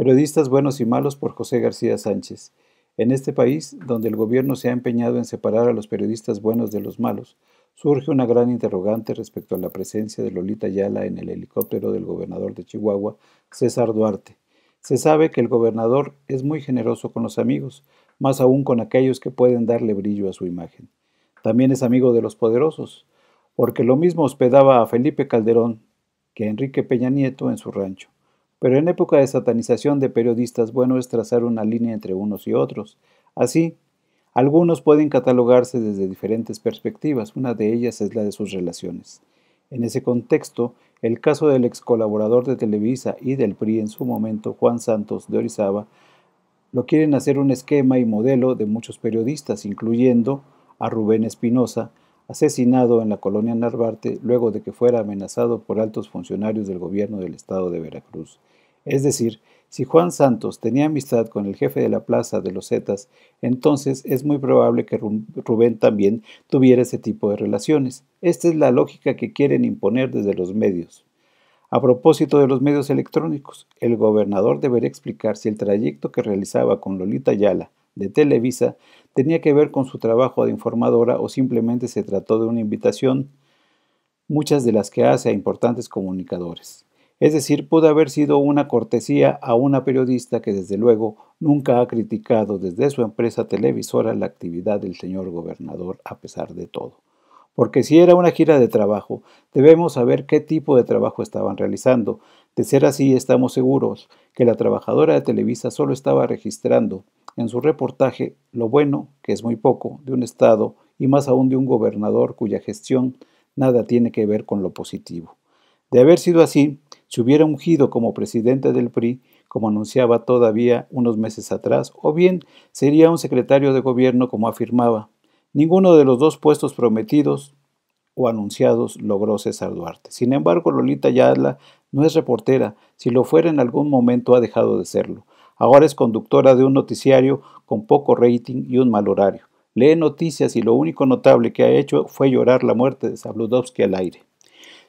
Periodistas buenos y malos por José García Sánchez. En este país, donde el gobierno se ha empeñado en separar a los periodistas buenos de los malos, surge una gran interrogante respecto a la presencia de Lolita Ayala en el helicóptero del gobernador de Chihuahua, César Duarte. Se sabe que el gobernador es muy generoso con los amigos, más aún con aquellos que pueden darle brillo a su imagen. También es amigo de los poderosos, porque lo mismo hospedaba a Felipe Calderón que a Enrique Peña Nieto en su rancho. Pero en época de satanización de periodistas, bueno es trazar una línea entre unos y otros. Así, algunos pueden catalogarse desde diferentes perspectivas, una de ellas es la de sus relaciones. En ese contexto, el caso del ex colaborador de Televisa y del PRI en su momento, Juan Santos de Orizaba, lo quieren hacer un esquema y modelo de muchos periodistas, incluyendo a Rubén Espinosa, asesinado en la colonia Narvarte luego de que fuera amenazado por altos funcionarios del gobierno del estado de Veracruz. Es decir, si Juan Santos tenía amistad con el jefe de la plaza de los Zetas, entonces es muy probable que Rubén también tuviera ese tipo de relaciones. Esta es la lógica que quieren imponer desde los medios. A propósito de los medios electrónicos, el gobernador debería explicar si el trayecto que realizaba con Lolita Ayala de Televisa tenía que ver con su trabajo de informadora o simplemente se trató de una invitación, muchas de las que hace a importantes comunicadores. Es decir, pudo haber sido una cortesía a una periodista que desde luego nunca ha criticado desde su empresa televisora la actividad del señor gobernador a pesar de todo. Porque si era una gira de trabajo, debemos saber qué tipo de trabajo estaban realizando. De ser así, estamos seguros que la trabajadora de Televisa solo estaba registrando en su reportaje lo bueno, que es muy poco, de un Estado y más aún de un gobernador cuya gestión nada tiene que ver con lo positivo. De haber sido así, se hubiera ungido como presidente del PRI, como anunciaba todavía unos meses atrás, o bien sería un secretario de gobierno, como afirmaba. Ninguno de los dos puestos prometidos o anunciados logró César Duarte. Sin embargo, Lolita Yadla no es reportera, si lo fuera en algún momento ha dejado de serlo. Ahora es conductora de un noticiario con poco rating y un mal horario. Lee noticias y lo único notable que ha hecho fue llorar la muerte de Sabludowski al aire.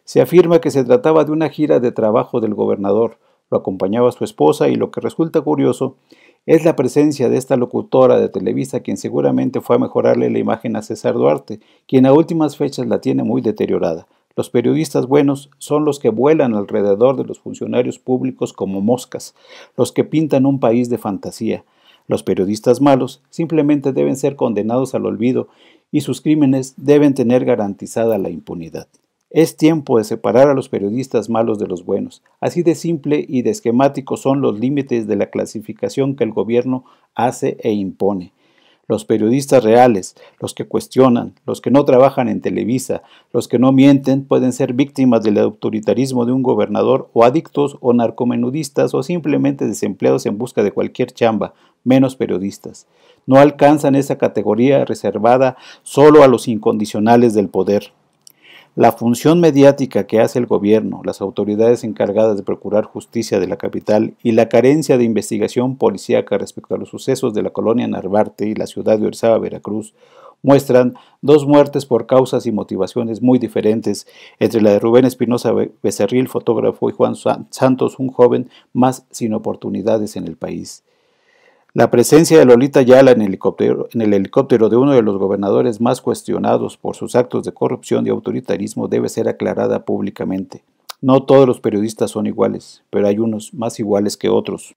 Se afirma que se trataba de una gira de trabajo del gobernador. Lo acompañaba su esposa y lo que resulta curioso es la presencia de esta locutora de Televisa quien seguramente fue a mejorarle la imagen a César Duarte, quien a últimas fechas la tiene muy deteriorada. Los periodistas buenos son los que vuelan alrededor de los funcionarios públicos como moscas, los que pintan un país de fantasía. Los periodistas malos simplemente deben ser condenados al olvido y sus crímenes deben tener garantizada la impunidad. Es tiempo de separar a los periodistas malos de los buenos. Así de simple y de esquemático son los límites de la clasificación que el gobierno hace e impone los periodistas reales, los que cuestionan, los que no trabajan en Televisa, los que no mienten, pueden ser víctimas del autoritarismo de un gobernador o adictos o narcomenudistas o simplemente desempleados en busca de cualquier chamba, menos periodistas. No alcanzan esa categoría reservada solo a los incondicionales del poder. La función mediática que hace el gobierno, las autoridades encargadas de procurar justicia de la capital y la carencia de investigación policíaca respecto a los sucesos de la colonia Narvarte y la ciudad de Orizaba, Veracruz, muestran dos muertes por causas y motivaciones muy diferentes entre la de Rubén Espinosa Becerril, fotógrafo, y Juan Santos, un joven más sin oportunidades en el país. La presencia de Lolita Yala en el, en el helicóptero de uno de los gobernadores más cuestionados por sus actos de corrupción y autoritarismo debe ser aclarada públicamente. No todos los periodistas son iguales, pero hay unos más iguales que otros.